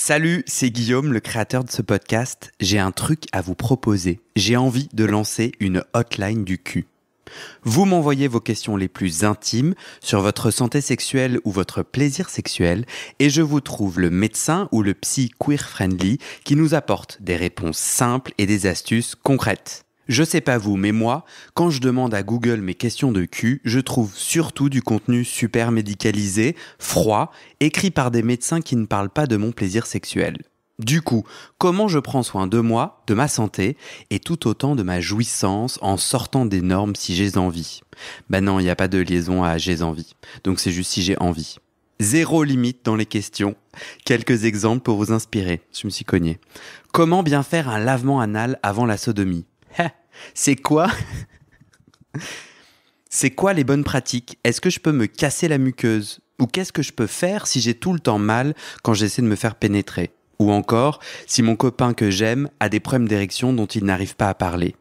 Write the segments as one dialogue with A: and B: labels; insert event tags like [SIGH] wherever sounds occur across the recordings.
A: Salut, c'est Guillaume, le créateur de ce podcast. J'ai un truc à vous proposer. J'ai envie de lancer une hotline du cul. Vous m'envoyez vos questions les plus intimes sur votre santé sexuelle ou votre plaisir sexuel et je vous trouve le médecin ou le psy queer friendly qui nous apporte des réponses simples et des astuces concrètes. Je sais pas vous, mais moi, quand je demande à Google mes questions de cul, je trouve surtout du contenu super médicalisé, froid, écrit par des médecins qui ne parlent pas de mon plaisir sexuel. Du coup, comment je prends soin de moi, de ma santé et tout autant de ma jouissance en sortant des normes si j'ai envie Bah non, il n'y a pas de liaison à j'ai envie. Donc c'est juste si j'ai envie. Zéro limite dans les questions. Quelques exemples pour vous inspirer. Je me suis cogné. Comment bien faire un lavement anal avant la sodomie [LAUGHS] c'est quoi [LAUGHS] C'est quoi les bonnes pratiques Est-ce que je peux me casser la muqueuse Ou qu'est-ce que je peux faire si j'ai tout le temps mal quand j'essaie de me faire pénétrer Ou encore, si mon copain que j'aime a des problèmes d'érection dont il n'arrive pas à parler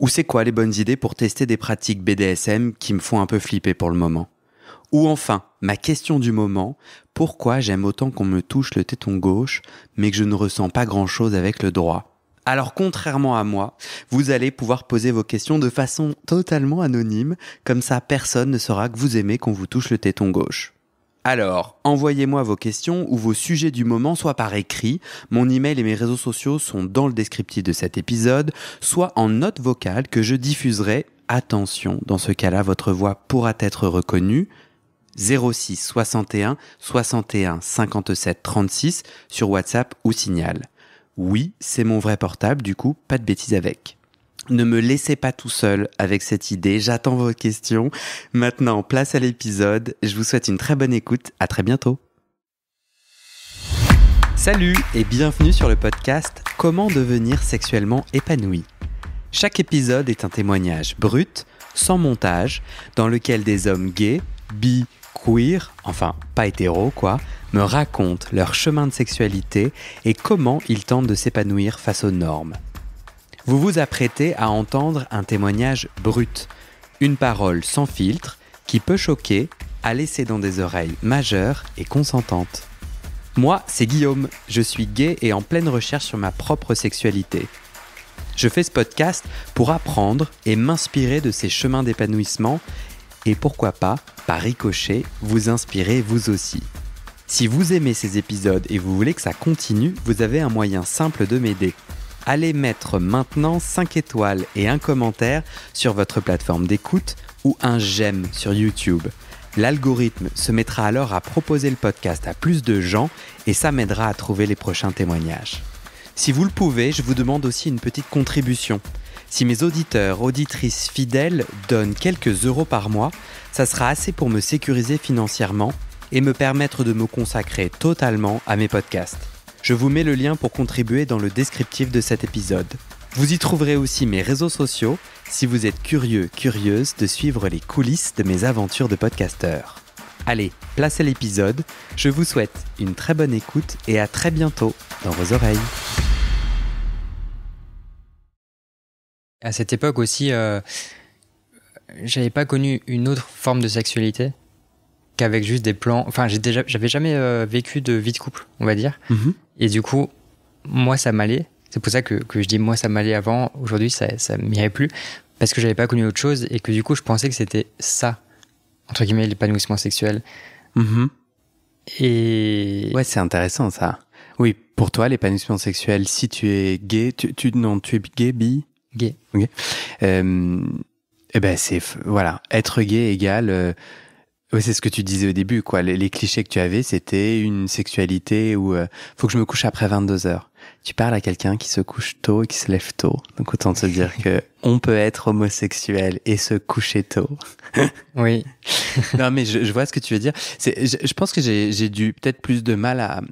A: Ou c'est quoi les bonnes idées pour tester des pratiques BDSM qui me font un peu flipper pour le moment Ou enfin, ma question du moment, pourquoi j'aime autant qu'on me touche le téton gauche mais que je ne ressens pas grand-chose avec le droit alors contrairement à moi, vous allez pouvoir poser vos questions de façon totalement anonyme, comme ça personne ne saura que vous aimez qu'on vous touche le téton gauche. Alors, envoyez-moi vos questions ou vos sujets du moment, soit par écrit, mon email et mes réseaux sociaux sont dans le descriptif de cet épisode, soit en note vocale que je diffuserai. Attention, dans ce cas-là, votre voix pourra être reconnue. 06 61 61 57 36 sur WhatsApp ou Signal. Oui, c'est mon vrai portable, du coup, pas de bêtises avec. Ne me laissez pas tout seul avec cette idée, j'attends vos questions. Maintenant, place à l'épisode, je vous souhaite une très bonne écoute, à très bientôt. Salut et bienvenue sur le podcast Comment devenir sexuellement épanoui. Chaque épisode est un témoignage brut, sans montage, dans lequel des hommes gays, bi, queer, enfin pas hétéro quoi, me racontent leur chemin de sexualité et comment ils tentent de s'épanouir face aux normes. Vous vous apprêtez à entendre un témoignage brut, une parole sans filtre qui peut choquer à laisser dans des oreilles majeures et consentantes. Moi, c'est Guillaume, je suis gay et en pleine recherche sur ma propre sexualité. Je fais ce podcast pour apprendre et m'inspirer de ces chemins d'épanouissement et pourquoi pas, par ricochet, vous inspirer vous aussi. Si vous aimez ces épisodes et vous voulez que ça continue, vous avez un moyen simple de m'aider. Allez mettre maintenant 5 étoiles et un commentaire sur votre plateforme d'écoute ou un j'aime sur YouTube. L'algorithme se mettra alors à proposer le podcast à plus de gens et ça m'aidera à trouver les prochains témoignages. Si vous le pouvez, je vous demande aussi une petite contribution. Si mes auditeurs, auditrices fidèles donnent quelques euros par mois, ça sera assez pour me sécuriser financièrement et me permettre de me consacrer totalement à mes podcasts. Je vous mets le lien pour contribuer dans le descriptif de cet épisode. Vous y trouverez aussi mes réseaux sociaux si vous êtes curieux, curieuse de suivre les coulisses de mes aventures de podcasteur. Allez, placez l'épisode. Je vous souhaite une très bonne écoute et
B: à très bientôt dans vos oreilles. à cette époque aussi, euh, j'avais pas connu une autre forme de sexualité qu'avec juste des plans. Enfin, j'ai déjà, j'avais jamais euh, vécu de vie de couple, on va dire. Mhm. Et du coup, moi, ça m'allait. C'est pour ça que, que, je dis moi, ça m'allait avant. Aujourd'hui, ça, ça m'irait plus parce que j'avais pas connu autre chose et que du coup, je pensais que c'était ça entre guillemets l'épanouissement sexuel. Mhm. Et ouais, c'est intéressant ça.
A: Oui, pour toi, l'épanouissement sexuel, si tu es gay, tu, tu non, tu es gay, bi, Gay. Euh, et eh ben c'est voilà, être gay égale. Euh, c'est ce que tu disais au début, quoi. Les, clichés que tu avais, c'était une sexualité où euh, faut que je me couche après 22 heures. Tu parles à quelqu'un qui se couche tôt et qui se lève tôt, donc autant se dire que [LAUGHS] on peut être homosexuel et se coucher tôt. [LAUGHS] oui. [LAUGHS] non, mais je, vois ce que tu veux dire. C'est, je, pense que j'ai dû peut-être plus de mal à,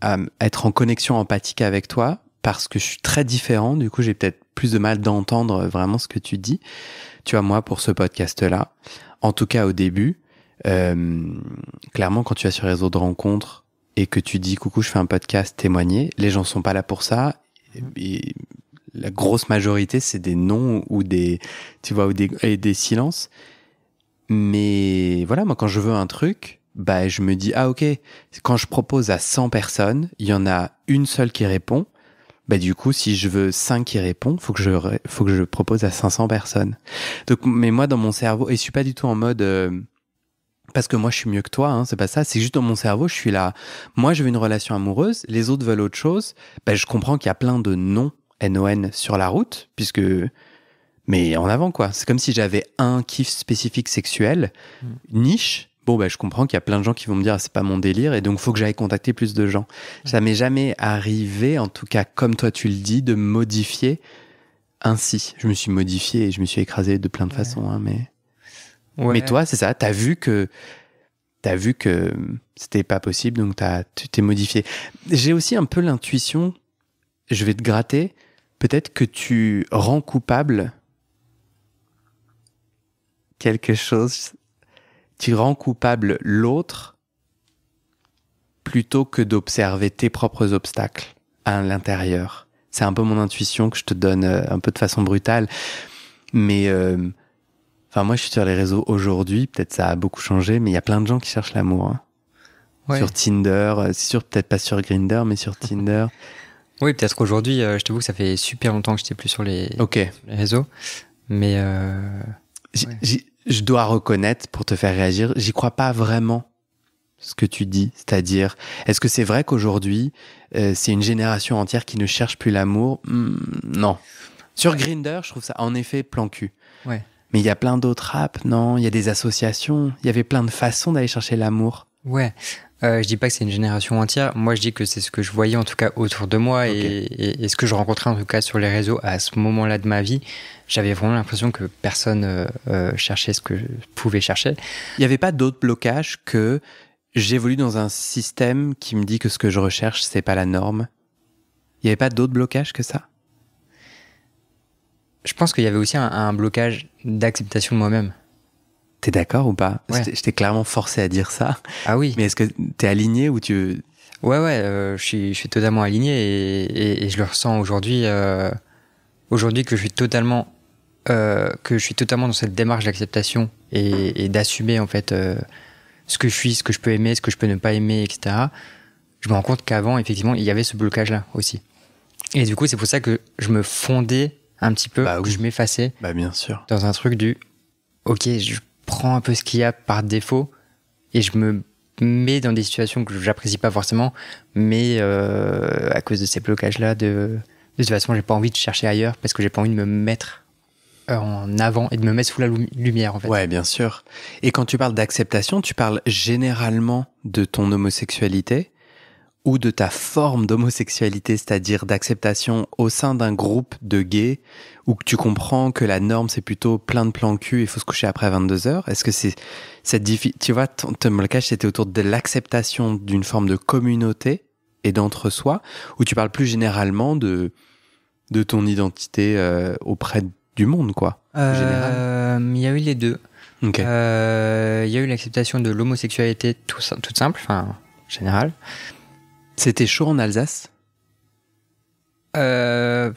A: à être en connexion empathique avec toi parce que je suis très différent. Du coup, j'ai peut-être plus de mal d'entendre vraiment ce que tu dis. Tu vois, moi, pour ce podcast-là, en tout cas au début, euh, clairement, quand tu as sur réseau de rencontres et que tu dis coucou, je fais un podcast, témoigner, les gens sont pas là pour ça. Et la grosse majorité, c'est des noms ou des, tu vois, ou des, et des silences. Mais voilà, moi, quand je veux un truc, bah, je me dis, ah, ok, quand je propose à 100 personnes, il y en a une seule qui répond bah du coup, si je veux 5 qui répondent, faut que je faut que je propose à 500 personnes. Donc, mais moi, dans mon cerveau, et je suis pas du tout en mode euh, parce que moi, je suis mieux que toi. Hein, c'est pas ça. C'est juste dans mon cerveau, je suis là. Moi, je veux une relation amoureuse. Les autres veulent autre chose. Bah, je comprends qu'il y a plein de non NON sur la route, puisque mais en avant quoi. C'est comme si j'avais un kiff spécifique sexuel, hmm. niche, bon, bah, je comprends qu'il y a plein de gens qui vont me dire, ah, c'est pas mon délire, et donc faut que j'aille contacter plus de gens. Ça m'est jamais arrivé, en tout cas, comme toi tu le dis, de modifier ainsi. Je me suis modifié et je me suis écrasé de plein de façons, hein, mais. Mais toi, c'est ça, t'as vu que. T'as vu que c'était pas possible, donc as, tu t'es modifié. J'ai aussi un peu l'intuition, je vais te gratter, peut-être que tu rends coupable quelque chose tu rend coupable l'autre plutôt que d'observer tes propres obstacles à l'intérieur. C'est un peu mon intuition que je te donne euh, un peu de façon brutale. Mais euh, enfin moi je suis sur les réseaux aujourd'hui, peut-être ça a beaucoup changé, mais il y a plein de gens qui cherchent l'amour. Hein. Ouais. Sur Tinder, euh, c'est sûr
B: peut-être pas sur Grinder, mais sur Tinder. [LAUGHS] Oui, peut-être qu'aujourd'hui, je t'avoue que ça fait super longtemps que j'étais plus sur les, réseaux. Mais je dois reconnaître,
A: pour te faire réagir, j'y crois pas vraiment ce que tu dis, c'est-à-dire, est-ce que c'est vrai qu'aujourd'hui, euh, c'est une génération entière qui ne cherche plus l'amour hmm, Non. Sur Grinder, je trouve ça en effet plan cul. Ouais. Mais il y a plein d'autres apps, non Il y a des
B: associations, il y avait plein de façons d'aller chercher l'amour. Ouais, euh, je dis pas que c'est une génération entière. Moi, je dis que c'est ce que je voyais en tout cas autour de moi et, et, et, ce que je rencontrais en tout cas sur les réseaux à ce moment-là de ma vie. J'avais vraiment l'impression que personne euh, euh cherchait ce que je pouvais chercher. Il n'y avait pas d'autre blocages que j'évolue dans un système qui me dit que ce que je recherche, c'est pas la norme. Il n'y avait pas d'autres blocages que ça. Je pense qu'il y avait aussi un, un blocage d'acceptation de moi-même. T'es d'accord ou pas ouais. Je t'ai clairement forcé à dire ça. Ah oui. Mais est-ce que t'es aligné ou tu Ouais ouais, euh, je suis je suis totalement aligné et, et, je le ressens aujourd'hui euh, aujourd'hui que je suis totalement euh, que je suis totalement dans cette démarche d'acceptation et, et d'assumer en fait euh, ce que je suis, ce que je peux aimer, ce que je peux ne pas aimer, etc. Je me rends compte qu'avant effectivement il y avait ce blocage là aussi. Et du coup c'est pour ça que je me fondais un petit peu, que bah je m'effaçais. Bah bien sûr. Dans un truc du ok je prends un peu ce qu'il y a par défaut et je me mets dans des situations que j'apprécie pas forcément, mais euh, à cause de ces blocages-là, de, de toute façon, j'ai pas envie de chercher ailleurs parce que j'ai pas envie de me mettre euh, en avant et de me mettre sous la lumière en fait. Ouais, bien sûr.
A: Et quand tu parles d'acceptation, tu parles généralement de ton homosexualité ou de ta forme d'homosexualité, c'est-à-dire d'acceptation au sein d'un groupe de gays, ou que tu comprends que la norme c'est plutôt plein de plans cul et faut se coucher après 22 heures Est-ce que c'est cette tu vois, le cache c'était autour de l'acceptation d'une forme de communauté et d'entre-soi, ou tu parles plus généralement de de ton identité euh, auprès du monde, quoi
B: euh, Il y a eu les deux. Euh, il okay. y a eu l'acceptation de l'homosexualité tout, toute simple, enfin générale. C'était chaud en Alsace euh,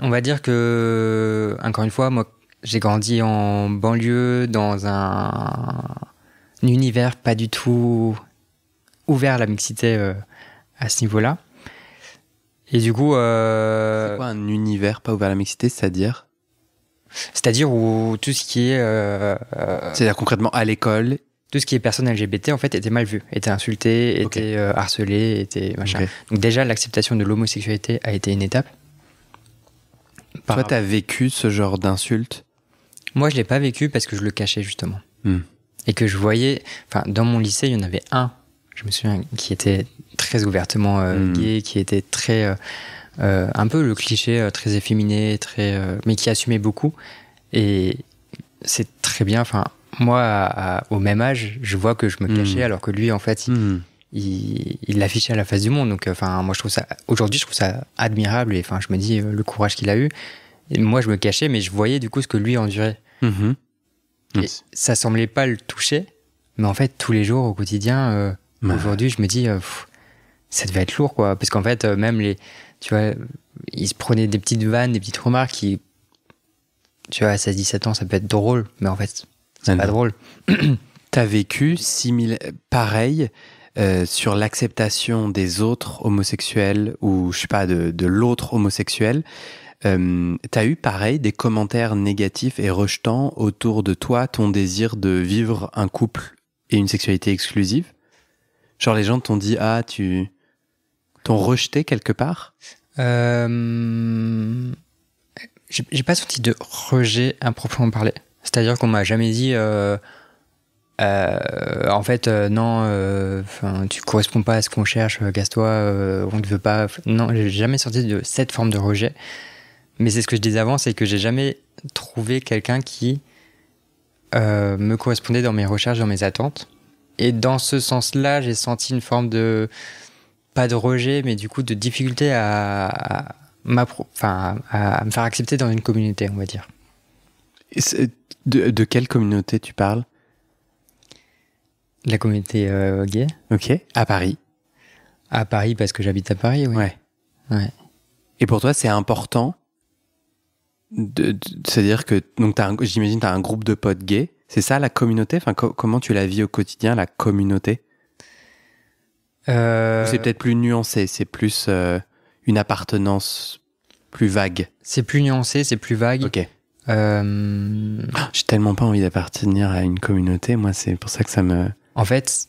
B: On va dire que, encore une fois, moi, j'ai grandi en banlieue, dans un, univers pas du tout ouvert à la mixité euh, à ce niveau-là. Et du coup. Euh, c'est quoi un univers pas ouvert à la mixité C'est-à-dire C'est-à-dire où tout ce qui est. C'est-à-dire concrètement à l'école tout ce qui est personne LGBT en fait était mal vu, était insulté, était euh, harcelé, était machin. Donc déjà l'acceptation de l'homosexualité a été une étape. Toi Toi, t'as vécu ce genre d'insultes Moi, je l'ai pas vécu parce que je le cachais justement hmm. et que je voyais. Enfin, dans mon lycée, il y en avait un. Je me souviens qui était très ouvertement euh, hmm. gay, qui était très euh, un peu le cliché très efféminé, très mais qui assumait beaucoup et c'est très bien. Enfin, moi, au même âge, je vois que je me hmm. cachais, alors que lui, en fait, hmm. il, l'affichait à la face du monde. Donc, euh, enfin, moi, je trouve ça, aujourd'hui, je trouve ça admirable. Et enfin, je me dis euh, le courage qu'il a eu. Et moi, je me cachais, mais je voyais du coup ce que lui endurait. Hmm. ça semblait pas le toucher, mais en fait, tous les jours, au quotidien, euh, aujourd'hui, je me dis, ça devait être lourd, quoi. Parce qu'en fait, même les, tu vois, il se prenait des petites vannes, des petites remarques qui, tu vois, à 16-17 ans, ça peut être drôle, mais en fait, c'est pas drôle. [CLEARS THROAT] T'as vécu pareil euh,
A: sur l'acceptation des autres homosexuels ou je sais pas de, l'autre homosexuel. Euh, t'as eu pareil des commentaires négatifs et rejetants autour de toi ton désir de vivre un couple et une sexualité exclusive. Genre les gens t'ont dit ah tu t'ont rejeté quelque part.
B: Euh, j'ai pas senti de rejet à proprement parler. C'est-à-dire qu'on m'a jamais dit, euh, euh, en fait, euh, non, euh, tu corresponds pas à ce qu'on cherche, euh, casse-toi, euh, on ne veut pas. Non, j'ai jamais sorti de cette forme de rejet. Mais c'est ce que je disais avant, c'est que j'ai jamais trouvé quelqu'un qui me correspondait dans mes recherches, dans mes attentes. Et dans ce sens-là, j'ai senti une forme de pas de rejet, mais du coup de difficulté à, à, à, à me faire accepter dans une communauté, on va dire.
A: De, quelle
B: communauté tu parles La communauté euh, gay. Ok, à Paris. À Paris, parce que j'habite à Paris, oui. Ouais. ouais. Et pour toi, c'est
A: important de, C'est-à-dire que Donc, j'imagine tu as un groupe de potes gays. C'est ça la communauté enfin, Comment tu la vis au quotidien, la communauté euh C'est peut-être plus nuancé, c'est plus euh, une appartenance plus
B: vague. C'est plus nuancé, c'est plus vague. Ok.
A: Euh, j'ai tellement pas envie d'appartenir
B: à une communauté, moi, c'est pour ça que ça me. En fait,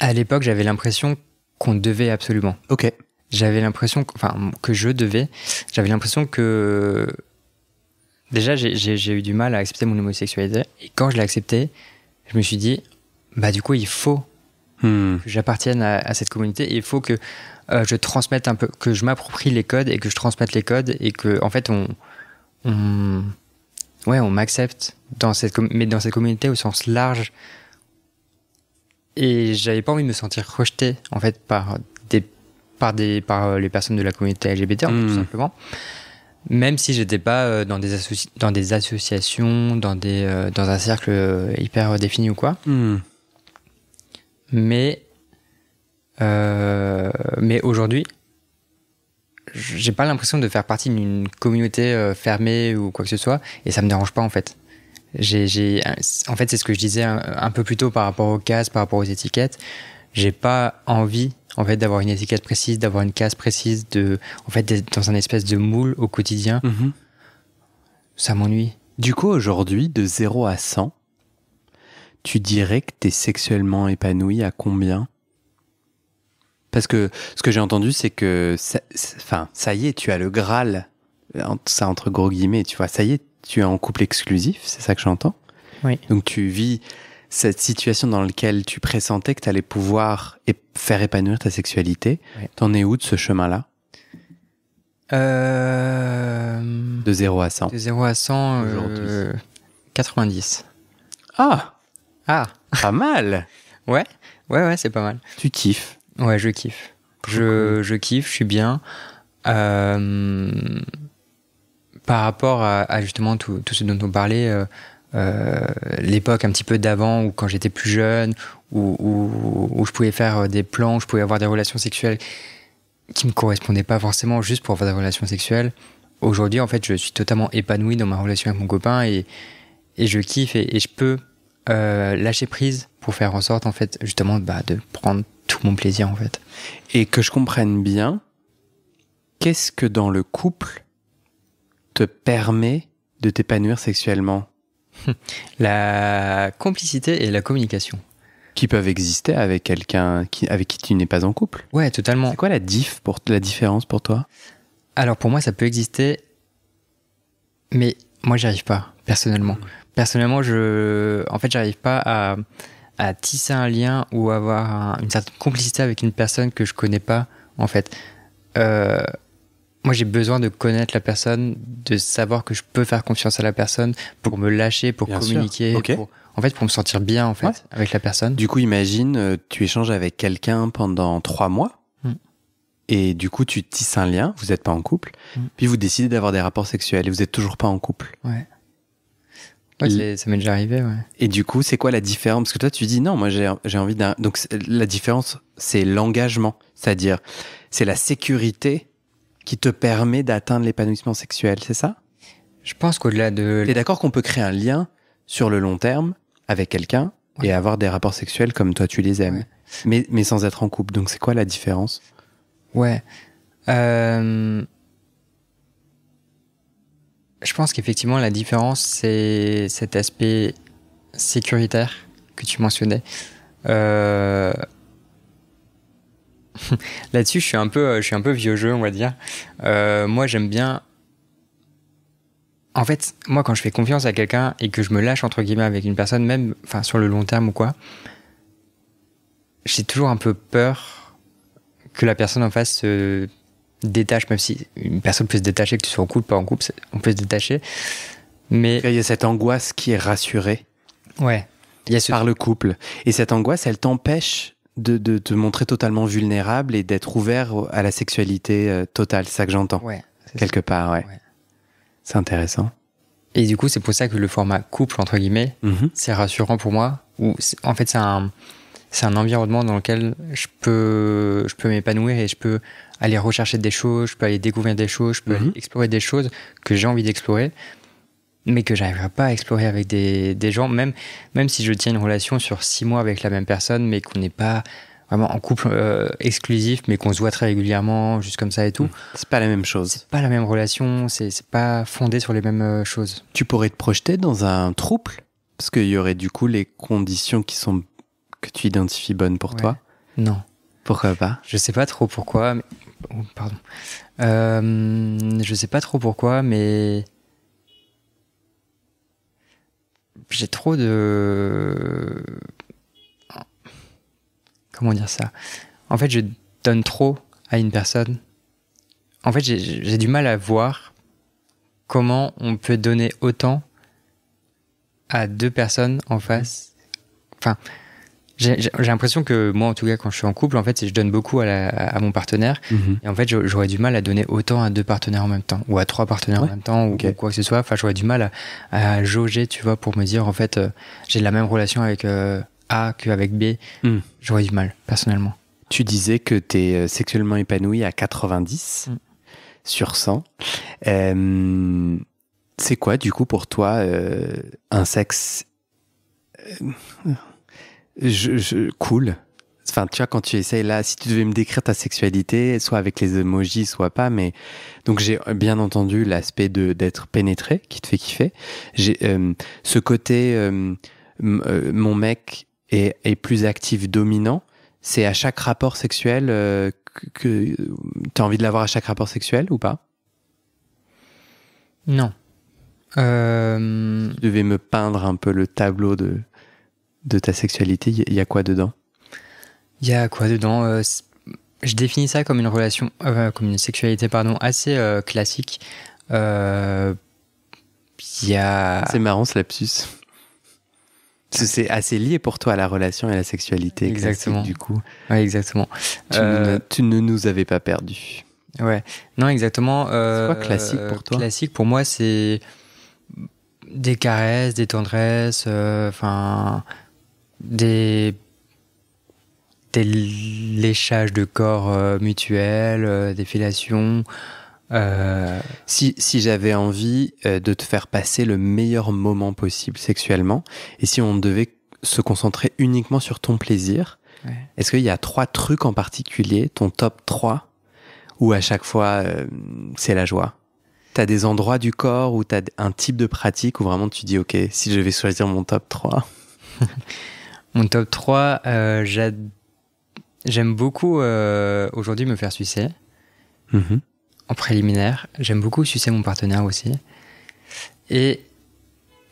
B: à l'époque, j'avais l'impression qu'on devait absolument. Ok. J'avais l'impression, que, enfin, que je devais. J'avais l'impression que. Déjà, j'ai, eu du mal à accepter mon homosexualité. Et quand je l'ai accepté, je me suis dit, bah, du coup, il faut hmm. que j'appartienne à, cette communauté il faut que euh, je transmette un peu, que je m'approprie les codes et que je transmette les codes et que, en fait, on ouais, on m'accepte dans cette mais dans cette communauté au sens large. Et j'avais pas envie de me sentir rejeté en fait par des par des par euh, les personnes de la communauté LGBT tout hmm. simplement. Même si j'étais pas euh, dans des dans des associations, dans des euh, dans un cercle hyper défini ou quoi. Hmm. Mais mais aujourd'hui, j'ai pas l'impression de faire partie d'une communauté euh, fermée ou quoi que ce soit, et ça me dérange pas en fait. J'ai, j'ai, en fait, c'est ce que je disais un, peu plus tôt par rapport aux cases, par rapport aux étiquettes. J'ai pas envie, en fait, d'avoir une étiquette précise, d'avoir une case précise, de, en fait, d'être dans un espèce de moule au quotidien. Mhm. Ça m'ennuie. Du coup, aujourd'hui, de 0 à 100,
A: tu dirais que t'es sexuellement épanoui à combien parce que ce que j'ai entendu, c'est que, ça, enfin, ça y est, tu as le Graal, ça entre gros guillemets, tu vois, ça y est, tu es en couple exclusif, c'est ça que j'entends. Oui. Donc tu vis cette situation dans laquelle tu pressentais que tu allais pouvoir faire épanouir ta sexualité. T'en es où de ce chemin-là
B: euh, De 0 à 100. De 0 à 100, euh... 90. Ah Ah Pas mal Ouais, ouais, ouais, c'est pas mal. Tu kiffes Ouais, je kiffe. Je, je kiffe, je suis bien. Euh, par rapport à, justement tout, tout, ce dont on parlait, euh, euh, l'époque un petit peu d'avant ou quand j'étais plus jeune, où, je pouvais faire des plans, où je pouvais avoir des relations sexuelles qui me correspondaient pas forcément juste pour avoir des relations sexuelles. Aujourd'hui, en fait, je suis totalement épanoui dans ma relation avec mon copain et, et je kiffe et je peux euh, lâcher prise pour faire en sorte, en fait, justement, bah, de prendre tout mon plaisir, en fait. Et que je comprenne bien, qu'est-ce que dans le couple
A: te permet de t'épanouir sexuellement [LAUGHS] La
B: complicité et la communication. Qui peuvent exister avec quelqu'un avec qui tu n'es pas en couple Ouais, totalement. C'est quoi la, diff pour, la différence pour toi Alors pour moi, ça peut exister, mais moi, j'y arrive pas personnellement. Personnellement, je, en fait, j'arrive pas à, tisser un lien ou avoir une certaine complicité avec une personne que je connais pas, en fait. Euh, moi, j'ai besoin de connaître la personne, de savoir que je peux faire confiance à la personne pour me lâcher, pour communiquer, pour, en fait, pour me sentir bien, en fait, avec la personne. Du coup, imagine, euh, tu échanges avec quelqu'un pendant
A: trois mois. Mm. Et du coup, tu tisses un lien, vous n'êtes pas en couple, mm. puis vous décidez d'avoir des rapports sexuels et vous n'êtes toujours pas en couple ça
B: m'est déjà arrivé, ouais.
A: Et du coup, c'est quoi la différence Parce que toi, tu dis non, moi j'ai envie d'un. Donc la différence, c'est l'engagement, c'est-à-dire c'est la sécurité qui te permet d'atteindre l'épanouissement sexuel, c'est ça Je pense qu'au-delà de. T'es d'accord qu'on peut créer un lien sur le long terme avec quelqu'un et avoir des rapports sexuels comme toi tu les aimes, mais, mais sans être en couple. Donc c'est quoi la
B: différence Ouais. Euh je pense qu'effectivement, la différence, c'est cet aspect sécuritaire que tu mentionnais. Euh, [LAUGHS] là-dessus, je suis un peu, euh, je suis un peu vieux jeu, on va dire. Euh, moi, j'aime bien. En fait, moi, quand je fais confiance à quelqu'un et que je me lâche entre guillemets avec une personne, même, enfin, sur le long terme ou quoi, j'ai toujours un peu peur que la personne en face se détache, même si une personne peut se détacher, que tu sois en couple, pas en couple, on peut se détacher. Mais il y a cette angoisse qui est rassurée. Ouais.
A: Il y a Par le couple. Et cette angoisse, elle t'empêche de, te montrer totalement vulnérable et d'être ouvert à la sexualité euh, totale. C'est ça que j'entends. quelque part, ouais.
B: C'est intéressant. Et du coup, c'est pour ça que le format couple, entre guillemets, mhm. c'est rassurant pour moi. ou en fait, c'est un, un environnement dans lequel je peux, je peux m'épanouir et je peux aller rechercher des choses, je peux aller découvrir des choses, je peux mhm. explorer des choses que j'ai envie d'explorer, mais que j'arriverai pas à explorer avec des, des, gens, même, même si je tiens une relation sur six mois avec la même personne, mais qu'on n'est pas vraiment en couple euh, exclusif, mais qu'on se voit très régulièrement, juste comme ça et tout. Mhm. C'est pas la même chose. C'est pas la même relation, c'est pas fondé sur les mêmes euh, choses. Tu pourrais te projeter dans un trouble, parce qu'il y aurait
A: du coup les conditions qui sont que tu identifies bonnes pour toi. Non. Pourquoi
B: pas Je sais pas trop pourquoi. Mais Oh, pardon. Euh, je sais pas trop pourquoi, mais j'ai trop de comment dire ça. En fait, je donne trop à une personne. En fait, j'ai du mal à voir comment on peut donner autant à deux personnes en face. Enfin, j'ai l'impression que moi, en tout cas, quand je suis en couple, en fait, je donne beaucoup à, mon partenaire. Mhm. Et en fait, j'aurais du mal à donner autant à deux partenaires en même temps, ou à trois partenaires en même temps, ou, quoi que ce soit. Enfin, j'aurais du mal à, jauger, tu vois, pour me dire, en fait, euh, j'ai la même relation avec euh, A qu'avec B. Hmm. J'aurais du mal, personnellement. Tu disais
A: que tu es euh, sexuellement épanoui à 90 hmm. sur 100. C'est quoi, du coup, pour toi, un sexe je, je, cool. Enfin, tu vois, quand tu essayes là, si tu devais me décrire ta sexualité, soit avec les emojis, soit pas, mais donc j'ai euh, bien entendu l'aspect de d'être pénétré qui te fait kiffer. J'ai euh, ce côté, euh, mon mec est, plus actif, dominant. C'est à chaque rapport sexuel que, tu as envie de l'avoir à chaque rapport sexuel ou pas Non. Tu devais me peindre un peu le tableau de de ta sexualité, il y a quoi dedans
B: Il y a quoi dedans euh, Je définis ça comme une relation, euh, comme une sexualité, pardon, assez euh, classique. Euh, a... C'est marrant ce lapsus.
A: C'est assez lié pour toi à la relation et à la sexualité. Exactement. Du coup.
B: exactement. Tu,
A: ne, nous avais pas perdus.
B: Ouais. Non, exactement. c'est quoi classique pour toi Classique pour moi, c'est des caresses, des tendresses, enfin des, des léchages de corps euh, mutuels, euh, des filations euh, Si, j'avais envie de te faire passer le meilleur moment possible sexuellement, et si on
A: devait se concentrer uniquement sur ton plaisir, est-ce qu'il y a trois trucs en particulier, ton top 3, où à chaque fois c'est la joie T'as des endroits du corps où t'as un type de pratique où vraiment tu dis, OK, si je vais choisir mon top 3.
B: [LAUGHS] Mon top 3, euh, j'aime beaucoup euh, aujourd'hui me faire sucer. Mhm. En préliminaire. J'aime beaucoup sucer mon partenaire aussi. Et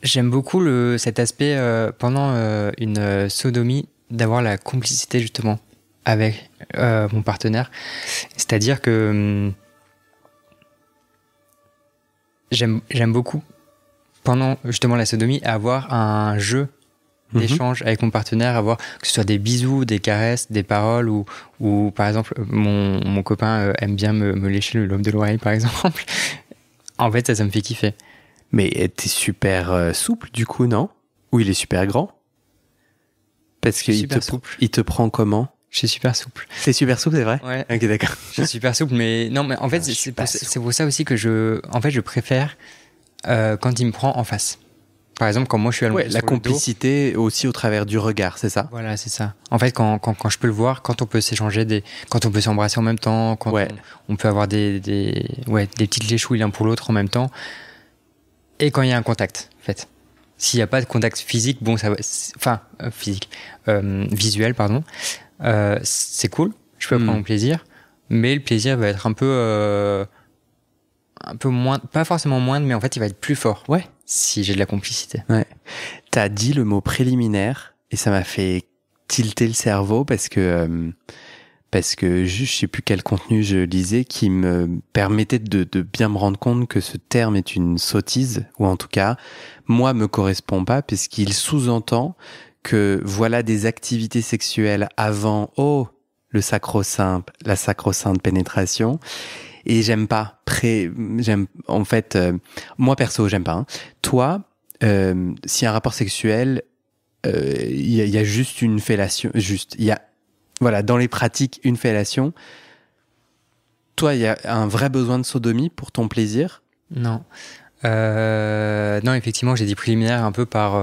B: j'aime beaucoup le, cet aspect euh, pendant une sodomie d'avoir la complicité justement avec mon partenaire. C'est-à-dire que hum, j'aime beaucoup pendant justement la sodomie avoir un jeu Mhm. d'échanges avec mon partenaire, avoir que ce soit des bisous, des caresses, des paroles ou, ou par exemple mon, mon copain euh, aime bien me, me lécher le lobe de l'oreille par [LAUGHS] exemple. en fait, ça, ça me fait kiffer. Mais t'es super euh, souple du coup, non Ou il est super grand
A: Parce qu'il te, il te prend comment je suis super souple.
B: C'est super souple, c'est vrai Ouais. Ok, d'accord. Je super souple, mais non, mais en ah, fait, c'est pour, pour, ça aussi que je, en fait, je préfère euh, quand il me prend en face. Par exemple, quand moi je suis allongé, ouais, la complicité aussi au travers du regard, c'est ça Voilà, c'est ça. En fait, quand, quand, quand, je peux le voir, quand on peut s'échanger des, quand on peut s'embrasser en même temps, quand on, peut avoir des, des, ouais, des petites léchouilles l'un pour l'autre en même temps, et quand il y a un contact, en fait. S'il n'y a pas de contact physique, bon, ça va, enfin euh, physique, euh, visuel, pardon, euh, c'est cool. Je peux hmm. prendre mon plaisir, mais le plaisir va être un peu, euh, un peu moins, pas forcément moins, mais en fait, il va être plus fort. Ouais si j'ai de la complicité. Ouais. T'as dit le mot
A: préliminaire et ça m'a fait tilter le cerveau parce que euh, parce que je, je, sais plus quel contenu je lisais qui me permettait de, bien me rendre compte que ce terme est une sottise ou en tout cas moi me correspond pas puisqu'il sous-entend que voilà des activités sexuelles avant oh le sacro-saint la sacro-sainte pénétration et j'aime pas pré, j'aime en fait, euh, moi perso j'aime pas. Hein. Toi, euh, si un rapport sexuel, euh, il y, a, juste une fellation, juste, il y a, voilà, dans les pratiques une fellation.
B: Toi, il y a un vrai besoin de sodomie pour ton plaisir Non. non, effectivement, j'ai dit préliminaire un peu par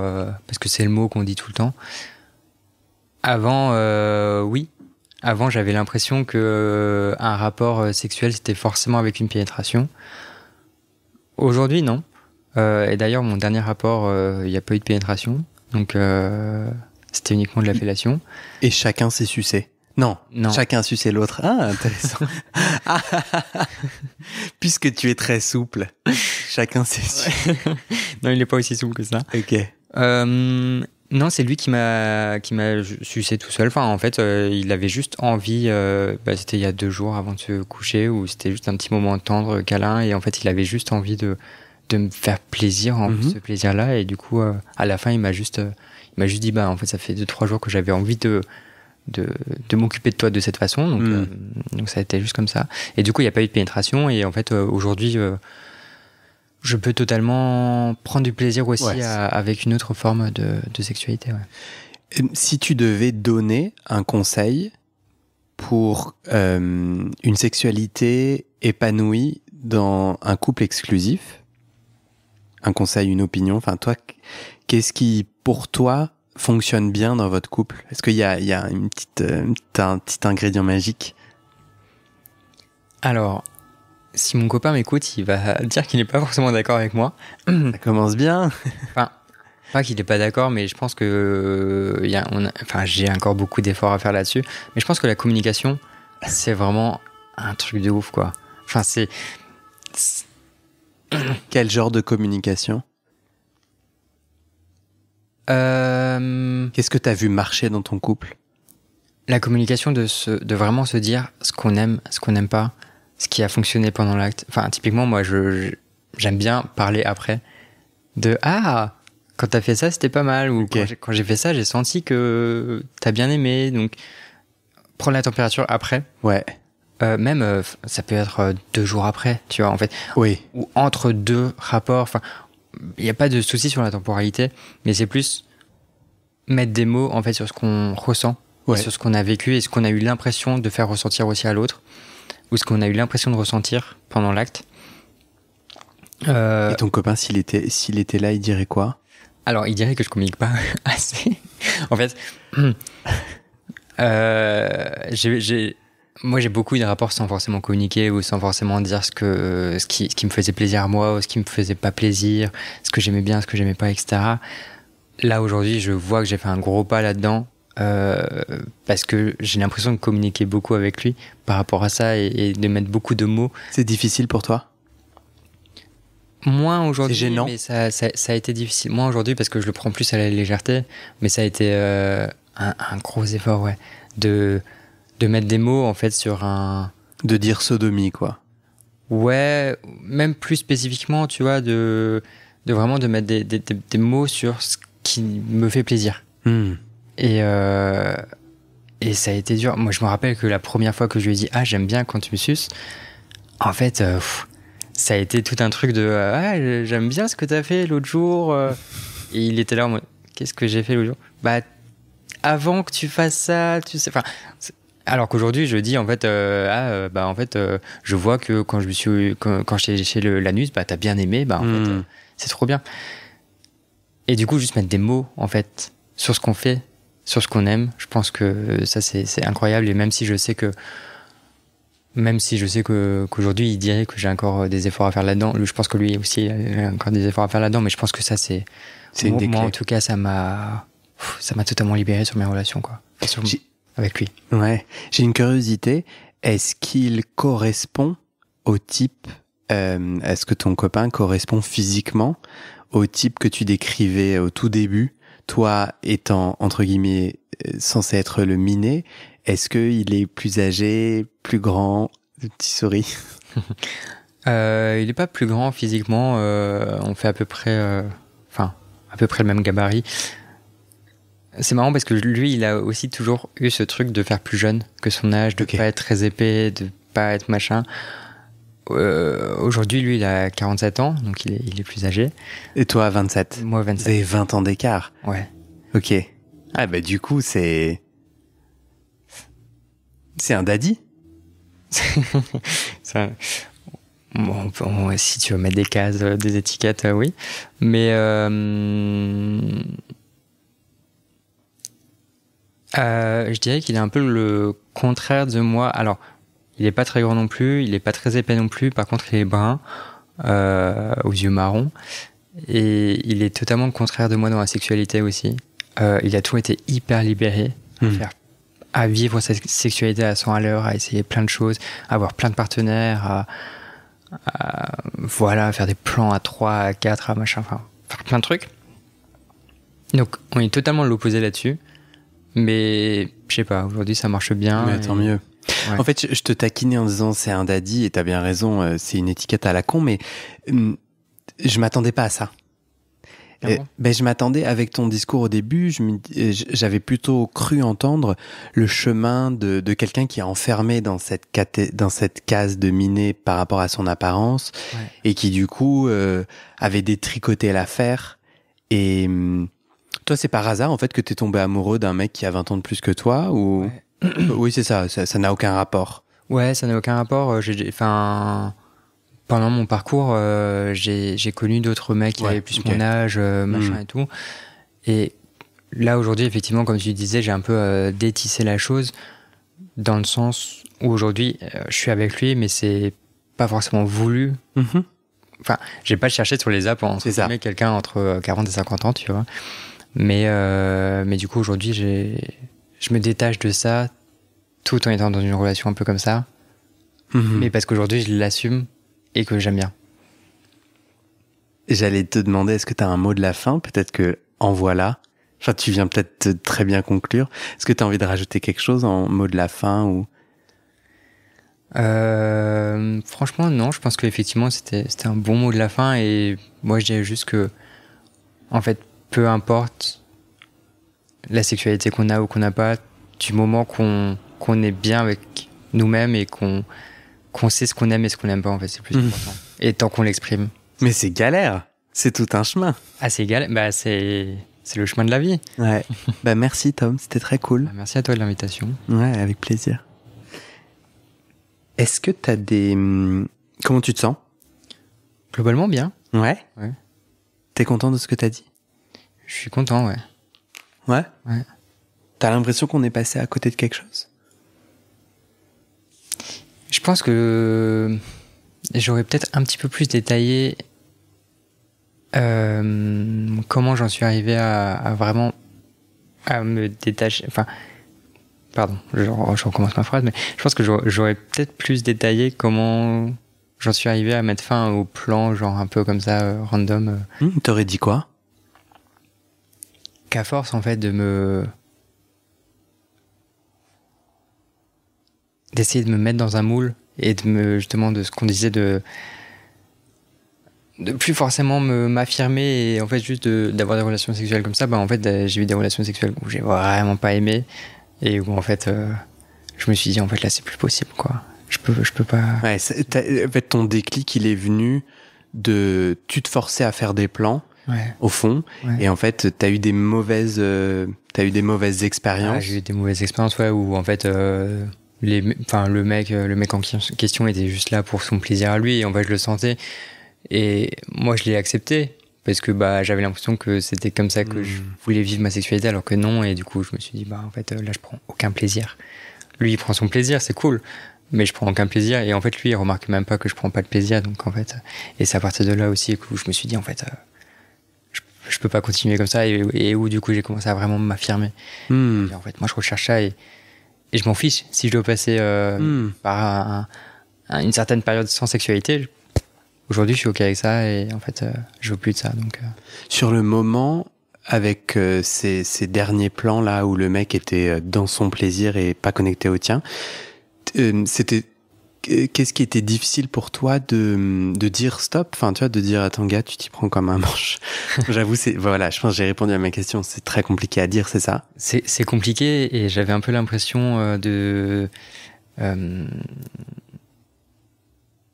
B: parce que c'est le mot qu'on dit tout le temps. Avant, oui, avant, j'avais l'impression que euh, un rapport euh, sexuel c'était forcément avec une pénétration. Aujourd'hui, non. Euh, et d'ailleurs, mon dernier rapport, il n'y a pas eu de pénétration, donc c'était uniquement de l'appellation Et chacun s'est sucé. Non, non. chacun sucé
A: l'autre. Ah, intéressant. [LAUGHS] Puisque tu es très souple,
B: chacun s'est sucé. [LAUGHS] non, il n'est pas aussi souple que ça. Ok. Euh, non, c'est lui qui m'a qui m'a sucé tout seul. Enfin, en fait, euh, il avait juste envie. Euh, bah, c'était il y a deux jours avant de se coucher, où c'était juste un petit moment tendre, câlin, et en fait, il avait juste envie de de me faire plaisir, en mhm. ce plaisir-là. Et du coup, euh, à la fin, il m'a juste il m'a juste dit, bah, en fait, ça fait deux trois jours que j'avais envie de de, m'occuper de toi de cette façon. Donc, mhm. donc, ça a été juste comme ça. Et du coup, il n'y a pas eu de pénétration. Et en fait, aujourd'hui je peux totalement prendre du plaisir aussi avec une autre forme de, sexualité.
A: Ouais. Si tu devais donner un conseil pour euh, une sexualité épanouie dans un couple exclusif, un conseil, une opinion, enfin toi, qu'est-ce qui pour toi fonctionne bien dans votre couple Est-ce qu'il y a, il y a une petite, euh, un petit ingrédient magique
B: Alors, si mon copain m'écoute, il va dire qu'il n'est pas forcément d'accord avec moi. Ça commence bien. enfin, pas qu'il n'est pas d'accord, mais je pense que euh, enfin, j'ai encore beaucoup d'efforts à faire là-dessus. Mais je pense que la communication, c'est vraiment un truc de ouf, quoi. Enfin, c'est. Quel genre de communication euh, Qu'est-ce que tu as vu marcher dans ton couple La communication de, se, de vraiment se dire ce qu'on aime, ce qu'on n'aime pas, ce qui a fonctionné pendant l'acte. Enfin, typiquement, moi, je, j'aime bien parler après de Ah, quand t'as fait ça, c'était pas mal. Ou quand j'ai fait ça, j'ai senti que t'as bien aimé. Donc, prendre la température après. Ouais. Euh, même, euh, ça peut être euh, deux jours après, tu vois, en fait. Oui. Ou entre deux rapports. Enfin, il n'y a pas de souci sur la temporalité, mais c'est plus mettre des mots, en fait, sur ce qu'on ressent, sur ce qu'on a vécu et ce qu'on a eu l'impression de faire ressentir aussi à l'autre ou ce qu'on a eu l'impression de ressentir pendant l'acte. Euh, et ton copain, s'il était, s'il était là, il dirait quoi Alors, il dirait que je communique pas [LAUGHS] assez. en fait, [CLEARS THROAT] euh, j'ai, moi, j'ai beaucoup eu des rapports sans forcément communiquer ou sans forcément dire ce, que, ce, qui, ce qui me faisait plaisir à moi ou ce qui me faisait pas plaisir, ce que j'aimais bien, ce que j'aimais pas, etc. Là, aujourd'hui, je vois que j'ai fait un gros pas là-dedans euh, parce que j'ai l'impression de communiquer beaucoup avec lui par rapport à ça et, de mettre beaucoup de mots. C'est difficile pour toi Moins aujourd'hui. C'est gênant. Mais ça, a été difficile. Moins aujourd'hui parce que je le prends plus à la légèreté, mais ça a été euh, un, gros effort, ouais, de, de mettre des mots en fait sur un. De dire sodomie, quoi. Ouais, même plus spécifiquement, tu vois, de, de vraiment de mettre des, des, mots sur ce qui me fait plaisir. Hmm. Et, euh, et ça a été dur. Moi, je me rappelle que la première fois que je lui ai dit Ah, j'aime bien quand tu me suces, en fait, euh, ça a été tout un truc de euh, Ah, j'aime bien ce que t'as fait l'autre jour. Et il était là en mode Qu'est-ce que j'ai fait l'autre jour Bah, avant que tu fasses ça, tu sais. Enfin, alors qu'aujourd'hui, je dis en fait, ah, bah en fait, je vois que quand je me suis, quand, j'étais chez l'anus, bah t'as bien aimé, bah hmm. c'est trop bien. Et du coup, juste mettre des mots en fait sur ce qu'on fait, sur ce qu'on aime. Je pense que ça, c'est incroyable. Et même si je sais que. Même si je sais qu'aujourd'hui, il dirait que j'ai encore euh, des efforts à faire là-dedans. Je pense que lui aussi, euh, a encore des efforts à faire là-dedans. Mais je pense que ça, c'est. C'est Moi, en tout cas, ça m'a. Ça m'a totalement libéré sur mes relations, quoi. Avec lui. Ouais. J'ai une curiosité.
A: Est-ce qu'il correspond au type. Euh, est-ce que ton copain correspond physiquement au type que tu décrivais au tout début toi, étant, entre guillemets, euh, censé être le minet, est-ce qu'il est plus âgé, plus grand, le petit souris
B: [LAUGHS] euh, Il n'est pas plus grand physiquement. Euh, on fait à peu près, enfin, à peu près le même gabarit. C'est marrant parce que lui, il a aussi toujours eu ce truc de faire plus jeune que son âge, de ne pas être très épais, de pas être machin. Euh, aujourd'hui, lui, il a 47 ans, donc il est, plus âgé. Et toi, 27 Moi, 27. C'est 20 ans d'écart Ouais. Ok.
A: Ah bah du coup, c'est... C'est un daddy [LAUGHS]
B: Bon, si tu veux mettre des cases, euh, des étiquettes, euh, oui. Mais... Euh... Euh, je dirais qu'il est un peu le contraire de moi. Alors, il n'est pas très grand non plus, il n'est pas très épais non plus, par contre il est brun, euh, aux yeux marrons, et il est totalement le contraire de moi dans la sexualité aussi. Euh, il a tout été hyper libéré, hmm. à, vivre sa sexualité à son à l'heure, à essayer plein de choses, à avoir plein de partenaires, à, voilà, faire des plans à 3, à 4, à machin, enfin, plein de trucs. Donc on est totalement l'opposé là-dessus. Mais je sais pas, aujourd'hui ça marche bien. Mais tant mieux. En fait,
A: je te taquinais en disant c'est un daddy et t'as bien raison, euh, c'est une étiquette à la con, mais hum, je m'attendais pas à ça. Ah ben, je m'attendais avec ton discours au début, j'avais plutôt cru entendre le chemin de, quelqu'un qui est enfermé dans cette, dans cette case de miné par rapport à son apparence et qui du coup euh, avait détricoté l'affaire. Et hum, toi, c'est par hasard en fait que t'es tombé amoureux d'un mec qui a 20 ans de plus que toi ou [CLEARS THROAT] oui, c'est ça, ça n'a aucun rapport.
B: Ouais, ça n'a aucun rapport. Euh, enfin, pendant mon parcours, euh, j'ai connu d'autres mecs qui avaient plus mon âge, euh, hmm. machin et tout. Et là, aujourd'hui, effectivement, comme tu disais, j'ai un peu détissé la chose dans le sens où aujourd'hui, je suis avec lui, mais c'est pas forcément voulu. Mm-hmm. Enfin, j'ai pas cherché sur les apps en trouver quelqu'un entre 40 et 50 ans, tu vois. Mais, mais du coup, aujourd'hui, j'ai je me détache de ça tout en étant dans une relation un peu comme ça. Mhm. Mais parce qu'aujourd'hui, je l'assume et que j'aime bien.
A: J'allais te demander, est-ce que tu as un mot de la fin Peut-être que en voilà. Enfin, tu viens peut-être très bien conclure. Est-ce que tu as envie de rajouter quelque chose en mot de la fin ou
B: euh, Franchement, non. Je pense qu'effectivement, c'était c'était un bon mot de la fin. Et moi, je dirais juste que, en fait, peu importe la sexualité qu'on a ou qu'on n'a pas, du moment qu'on est bien avec nous-mêmes et qu'on sait ce qu'on aime et ce qu'on n'aime pas, en fait, c'est plus mmh. important. Et tant qu'on l'exprime. Mais c'est galère C'est tout un chemin Ah, c'est galère Bah, c'est le chemin de la vie. Ouais. [LAUGHS] bah merci Tom, c'était très cool. Bah, merci à toi de l'invitation. Ouais, avec plaisir.
A: Est-ce que t'as des hmm, comment tu te sens
B: Globalement bien. Ouais. Ouais.
A: T'es content de ce que t'as dit Je suis content, ouais. Ouais.
B: ouais. T'as l'impression qu'on est passé à côté de quelque chose Je pense que j'aurais peut-être un petit peu plus détaillé euh, comment j'en suis arrivé à, vraiment à me détacher. Enfin, pardon, je, recommence ma phrase, mais je pense que j'aurais peut-être plus détaillé comment j'en suis arrivé à mettre fin au plan, genre un peu comme ça, euh, random. Euh. Hmm, t'aurais dit quoi à force en fait de me d'essayer de me mettre dans un moule et de me justement de ce qu'on disait de de plus forcément me m'affirmer et en fait juste d'avoir des relations sexuelles comme ça bah en fait euh, j'ai eu des relations sexuelles où j'ai vraiment pas aimé et où en fait euh, je me suis dit en fait là c'est plus possible quoi je peux je peux pas en fait ton déclic il est venu de
A: tu te forçais à faire des plans au fond. Et en fait, tu as eu des mauvaises, euh,
B: eu des mauvaises ah, expériences. j'ai eu des mauvaises expériences, ouais, où en fait, euh, les, enfin, le mec, euh, le mec en question était juste là pour son plaisir à lui. Et en fait, je le sentais. Et moi, je l'ai accepté parce que bah j'avais l'impression que c'était comme ça que je hmm. voulais vivre ma sexualité, alors que non. Et du coup, je me suis dit bah en fait, euh, là, je prends aucun plaisir. Lui, il prend son plaisir, c'est cool mais je prends aucun plaisir. Et en fait, lui, il remarque même pas que je prends pas de plaisir. Donc, en fait, et c'est à partir de là aussi que je me suis dit, en fait, je peux pas continuer comme ça et, où du coup j'ai commencé à vraiment m'affirmer. Hmm. En fait, moi je recherche ça et, et je m'en fiche. Si je dois passer euh, hmm. par une certaine période sans sexualité, aujourd'hui je suis ok avec ça et en fait euh, je veux plus de ça. Donc euh. sur le moment avec ces, ces, derniers
A: plans là où le mec était dans son plaisir et pas connecté au tien, c'était qu'est-ce qui était difficile pour toi de, dire stop Enfin, tu vois, de dire attends gars, tu t'y prends comme un manche. [LAUGHS] J'avoue, c'est voilà, je pense j'ai répondu à ma question. C'est très compliqué à dire, c'est
B: ça C'est compliqué et j'avais un peu l'impression euh, de euh,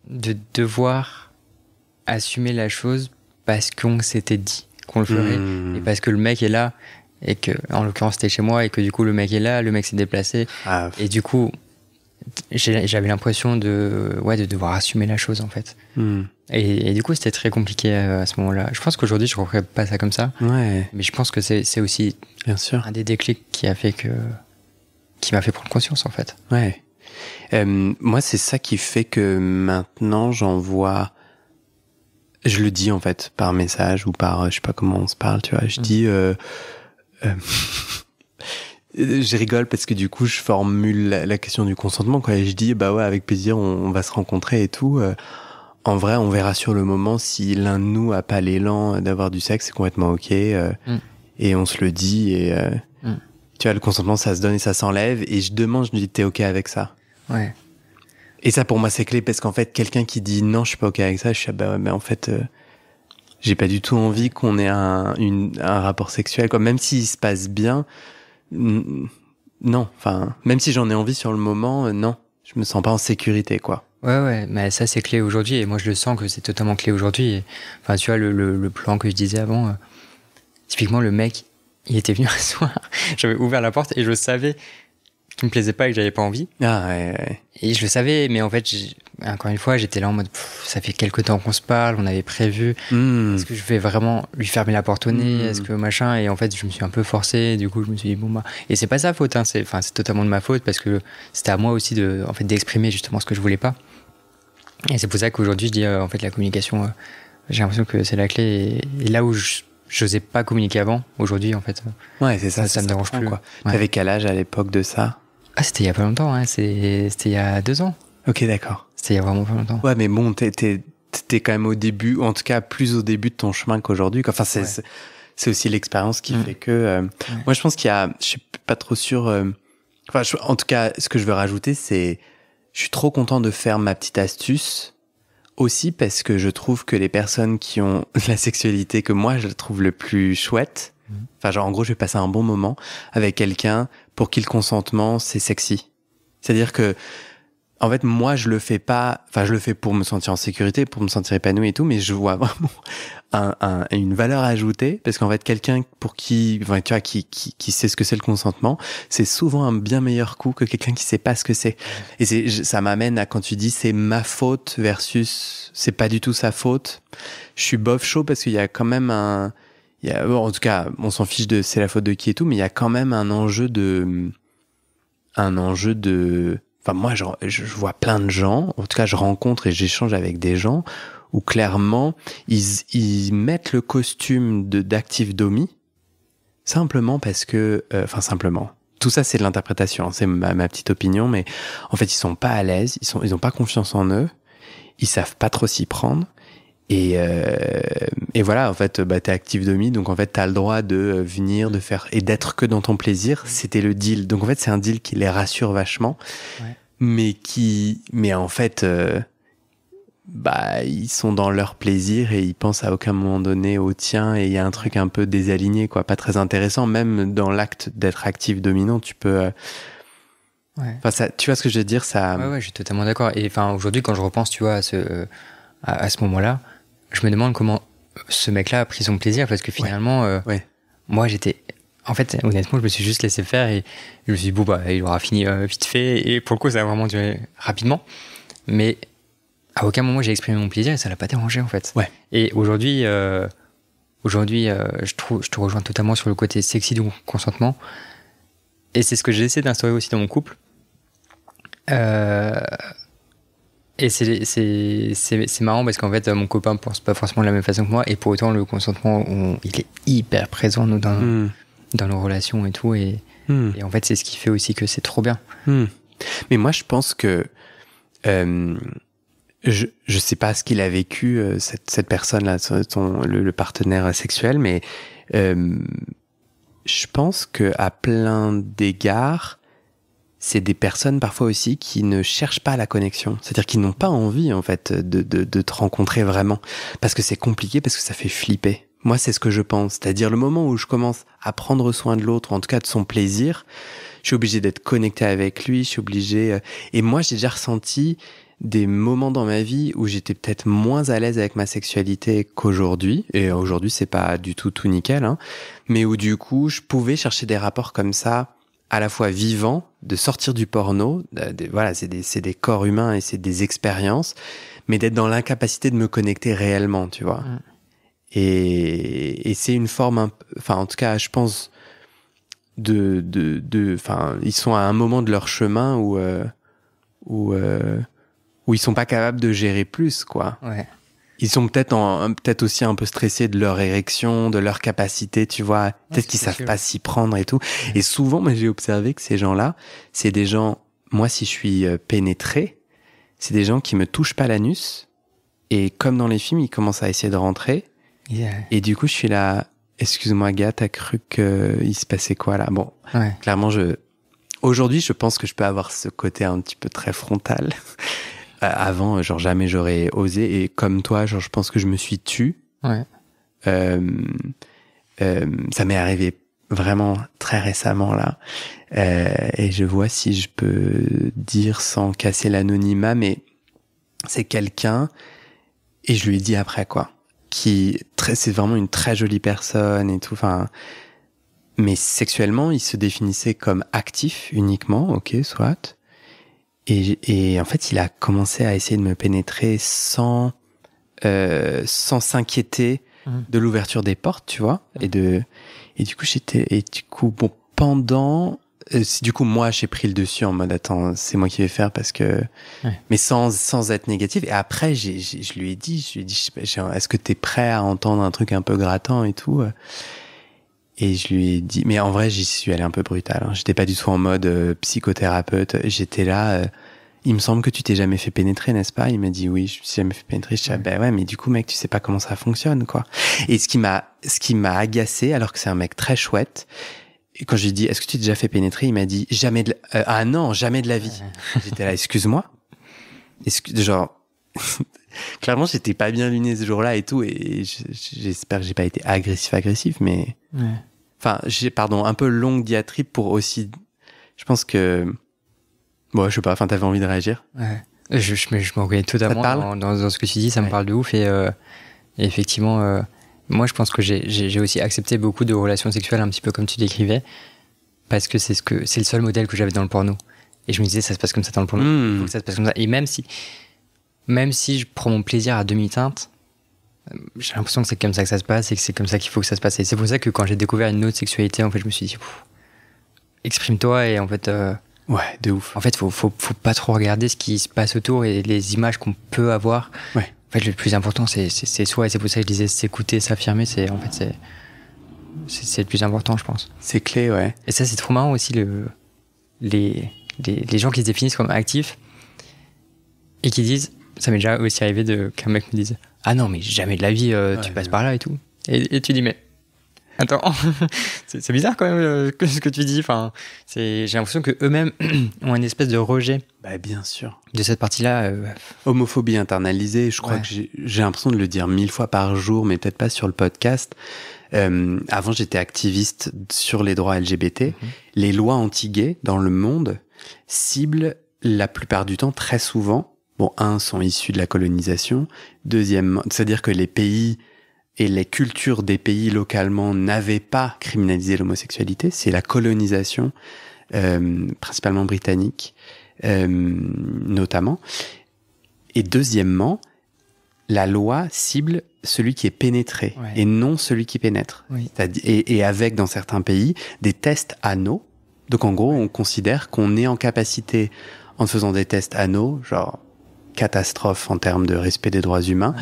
B: de devoir assumer la chose parce qu'on s'était dit qu'on le ferait hmm. et parce que le mec est là et que en l'occurrence c'était chez moi et que du coup le mec est là, le mec s'est déplacé ah, et du coup j'avais l'impression de, ouais, de devoir assumer la chose en fait. Hmm. Et, du coup, c'était très compliqué euh, à, ce moment-là. Je pense qu'aujourd'hui, je ne pas ça comme ça. Ouais. Mais je pense que c'est aussi un des déclics qui a fait que. qui m'a fait prendre conscience en fait. Ouais. Euh,
A: moi, c'est ça qui fait que maintenant, j'en vois. Je le dis en fait par message ou par. Euh, je sais pas comment on se parle, tu vois. Je mm. dis. [LAUGHS] Je rigole parce que du coup, je formule la, question du consentement quand je dis bah ouais, avec plaisir, on, va se rencontrer et tout. Euh, en vrai, on verra sur le moment si l'un de nous a pas l'élan d'avoir du sexe, c'est complètement ok. Euh, mm. Et on se le dit et euh, mm. tu vois, le consentement, ça se donne et ça s'enlève. Et je demande, je me dis t'es ok avec ça. Ouais. Et ça pour moi c'est clé parce qu'en fait, quelqu'un qui dit non, je suis pas ok avec ça, je suis ah, bah ouais, mais en fait j'ai pas du tout envie qu'on ait un, rapport sexuel. quoi. même s'il se passe bien, Mm, mm. non, enfin, même si j'en ai envie sur le moment, euh, non, je me sens pas en sécurité, quoi.
B: Ouais, ouais, mais ça c'est clé aujourd'hui et moi je le sens que c'est totalement clé aujourd'hui. Enfin, tu vois, le, le, le, plan que je disais avant, euh, typiquement le mec, il était venu [LAUGHS] un soir, j'avais ouvert la porte et je savais qu'il me plaisait pas et que j'avais pas envie. Ah ouais, ouais. Et je le savais, mais en fait, encore une fois, j'étais là en mode, ça fait quelques temps qu'on se parle, on avait prévu. Hmm. Est-ce que je vais vraiment lui fermer la porte au nez hmm. Est-ce que machin Et en fait, je me suis un peu forcé. Du coup, je me suis dit bon bah. Et c'est pas sa faute. Hein. c'est, enfin, c'est totalement de ma faute parce que c'était à moi aussi de, en fait, d'exprimer justement ce que je voulais pas. Et c'est pour ça qu'aujourd'hui, je dis euh, en fait la communication. Euh, j'ai l'impression que c'est la clé. Et, là où je n'osais pas communiquer avant, aujourd'hui, en fait. Euh, ouais, c'est ça. Ça, me dérange plus. Quoi. T'avais quel âge à l'époque de ça Ah, c'était il y a pas longtemps. Hein. c'était il y a deux ans. Ok, d'accord. C'était il y a vraiment pas longtemps. Ouais, mais bon, t'es, quand même au début, en tout cas plus
A: au début de ton chemin qu'aujourd'hui. Enfin, c'est, aussi l'expérience qui mm. fait que. Euh, moi, je pense qu'il y a. Je suis pas trop sûr. Euh, enfin, en tout cas, ce que je veux rajouter, c'est. Je suis trop content de faire ma petite astuce aussi parce que je trouve que les personnes qui ont [LAUGHS] la sexualité que moi je trouve le plus chouette, mm. enfin genre en gros je vais passer un bon moment avec quelqu'un pour qui le consentement c'est sexy. C'est-à-dire que en fait, moi, je le fais pas. Enfin, je le fais pour me sentir en sécurité, pour me sentir épanoui et tout, mais je vois [LAUGHS] vraiment un, un, une valeur ajoutée parce qu'en fait, quelqu'un pour qui, tu vois, qui, qui, qui sait ce que c'est le consentement, c'est souvent un bien meilleur coup que quelqu'un qui sait pas ce que c'est. Et c'est, ça m'amène à quand tu dis c'est ma faute versus c'est pas du tout sa faute. Je suis bof chaud parce qu'il y a quand même un, il y a, en tout cas, on s'en fiche de c'est la faute de qui et tout, mais il y a quand même un enjeu de, un enjeu de moi, je, je, vois plein de gens, en tout cas, je rencontre et j'échange avec des gens où clairement, ils, ils mettent le costume de d'Active Domi simplement parce que, euh, enfin, simplement. Tout ça, c'est de l'interprétation, hein, c'est ma, petite opinion, mais en fait, ils sont pas à l'aise, ils sont, ils ont pas confiance en eux, ils savent pas trop s'y prendre, et, euh, et voilà, en fait, bah, t'es active domi donc en fait, t'as le droit de euh, venir, de faire et d'être que dans ton plaisir. C'était le deal. Donc en fait, c'est un deal qui les rassure vachement. Ouais mais qui, mais en fait, euh, bah, ils sont dans leur plaisir et ils pensent à aucun moment donné au tien et il y a un truc un peu désaligné, quoi, pas très intéressant. Même dans l'acte
B: d'être actif dominant, tu peux. Euh, ça, tu vois ce que je veux dire, ça. Ouais, ouais, je suis totalement d'accord. Et enfin, aujourd'hui, quand je repense, tu vois, à ce, à, ce moment-là, je me demande comment ce mec-là a pris son plaisir parce que finalement, euh, moi, j'étais en fait, honnêtement, je me suis juste laissé faire et je me suis dit, bon, bah, il aura fini euh, vite fait. Et pour le coup, ça a vraiment duré rapidement. Mais à aucun moment, j'ai exprimé mon plaisir et ça l'a pas dérangé, en fait. Ouais. Et aujourd'hui, euh, aujourd'hui euh, je, trouve, je te rejoins totalement sur le côté sexy du consentement. Et c'est ce que j'ai essayé d'instaurer aussi dans mon couple. et c'est marrant parce qu'en fait, mon copain pense pas forcément de la même façon que moi. Et pour autant, le consentement, il est hyper présent dans, hmm dans nos relations et tout. Hmm. Et, en fait, c'est ce qui fait aussi que c'est trop bien. Hmm.
A: Mais moi, je pense que euh, je je sais pas ce qu'il a vécu euh, cette cette personne là, le, partenaire sexuel, mais euh, je pense que à plein d'égards, c'est des personnes parfois aussi qui ne cherchent pas la connexion, c'est-à-dire qu'ils n'ont pas envie en fait de, de, de te rencontrer vraiment, parce que c'est compliqué, parce que ça fait flipper. Moi, c'est ce que je pense. C'est-à-dire le moment où je commence à prendre soin de l'autre, en tout cas de son plaisir, je suis obligé d'être connecté avec lui, je suis obligé... Euh, et moi, j'ai déjà ressenti des moments dans ma vie où j'étais peut-être moins à l'aise avec ma sexualité qu'aujourd'hui, et aujourd'hui c'est pas du tout tout nickel, hein, mais où du coup je pouvais chercher des rapports comme ça, à la fois vivants, de sortir du porno, voilà, c'est des, des, corps humains et c'est des expériences, mais d'être dans l'incapacité de me connecter réellement, tu vois. Et, et c'est une forme, enfin en tout cas, je pense, de, de, de, enfin, ils sont à un moment de leur chemin où, euh, où, euh, où ils sont pas capables de gérer plus, quoi. Ouais. Ils sont peut-être peut-être aussi un peu stressés de leur érection, de leur capacité, tu vois. peut-être qu'ils savent pas s'y prendre et tout. Et souvent, moi, j'ai observé que ces gens-là, c'est des gens. Moi, si je suis euh, pénétré, c'est des gens qui me touchent pas l'anus. Et comme dans les films, ils commencent à essayer de rentrer. Et du coup, je suis là, excuse-moi, gars, t'as cru qu'il euh, se passait quoi là Bon, clairement, je. Aujourd'hui, je pense que je peux avoir ce côté un petit peu très frontal. [LAUGHS] Euh, avant, euh, genre, jamais j'aurais osé. Et comme toi, genre, je pense que je me suis tu. Ouais. Euh, euh, ça m'est arrivé vraiment très récemment là. et je vois si je peux dire sans casser l'anonymat, mais c'est quelqu'un et je lui dis après quoi qui c'est vraiment une très jolie personne et tout. Enfin, mais sexuellement, il se définissait comme actif uniquement, ok, soit. Et, et en fait, il a commencé à essayer de me pénétrer sans euh, sans s'inquiéter mhm. de l'ouverture des portes, tu vois. Et de et du coup, j'étais et du coup, bon, pendant euh, du coup moi j'ai pris le dessus en mode attends c'est moi qui vais faire parce que mais sans sans être négatif et après j'ai, je lui ai dit je lui ai dit est-ce que t'es prêt à entendre un truc un peu grattant et tout euh. et je lui ai dit mais en vrai j'y suis allé un peu brutal hein. j'étais pas du tout en mode euh, psychothérapeute j'étais là il me semble que tu t'es jamais fait pénétrer, n'est-ce pas Il m'a dit oui, je me suis jamais fait pénétrer. Je dis ah ben ouais, mais du coup mec, tu sais pas comment ça fonctionne quoi. Et ce qui m'a ce qui m'a agacé alors que c'est un mec très chouette, quand je lui ai dit, est-ce que tu t'es déjà fait pénétrer Il m'a dit, jamais de la... Euh, ah non, jamais de la vie. [LAUGHS] J'étais là, excuse-moi. Excuse, genre, [LAUGHS] clairement, j'étais pas bien luné ce jour-là et tout. Et j'espère que j'ai pas été agressif, agressif, mais. Enfin, j'ai, pardon, un peu longue diatribe
B: pour aussi. Je pense que. Bon, je sais pas, enfin, t'avais envie de réagir Je, je, je m'en connais totalement dans, dans, dans, ce que tu dis, ça me parle de ouf. Et euh, effectivement, euh, moi, je pense que j'ai aussi accepté beaucoup de relations sexuelles, un petit peu comme tu décrivais, parce que c'est ce que c'est le seul modèle que j'avais dans le porno. Et je me disais, ça se passe comme ça dans le porno, hmm. faut que ça se passe comme ça. Et même si, même si je prends mon plaisir à demi-teinte, euh, j'ai l'impression que c'est comme ça que ça se passe et que c'est comme ça qu'il faut que ça se passe. Et c'est pour ça que quand j'ai découvert une autre sexualité, en fait, je me suis dit, exprime-toi et en fait. Euh, ouais, de ouf. En fait, faut, faut, faut, pas trop regarder ce qui se passe autour et les images qu'on peut avoir. Ouais. En fait, le plus important, c'est soi. Et c'est pour ça que je disais s'écouter, s'affirmer. C'est en fait, c'est c'est le plus important, je pense. C'est clé, ouais. Et ça, c'est trop marrant aussi le les, les, les gens qui se définissent comme actifs et qui disent ça m'est déjà aussi arrivé de qu'un mec me dise ah non mais jamais de la vie euh, tu passes par là et tout et tu dis mais Attends, [LAUGHS] c'est bizarre quand même euh, ce que tu dis. Enfin, j'ai l'impression que eux-mêmes [CLEARS THROAT] ont une espèce de rejet. Bah, bien sûr. De cette
A: partie-là. Euh, Homophobie internalisée. Je crois que j'ai l'impression de le dire mille fois par jour, mais peut-être pas sur le podcast. Euh, avant, j'étais activiste sur les droits LGBT. Mhm. Les lois anti-gays dans le monde ciblent la plupart du temps, très souvent, bon, un sont issus de la colonisation. Deuxièmement, c'est-à-dire que les pays et les cultures des pays localement n'avaient pas criminalisé l'homosexualité, c'est la colonisation, euh, principalement britannique, euh, notamment. Et deuxièmement, la loi cible celui qui est pénétré et non celui qui pénètre. Et, avec, dans certains pays, des tests anneaux. Donc en gros, on considère qu'on est en capacité, en faisant des tests anneaux, genre catastrophe en termes de respect des droits humains,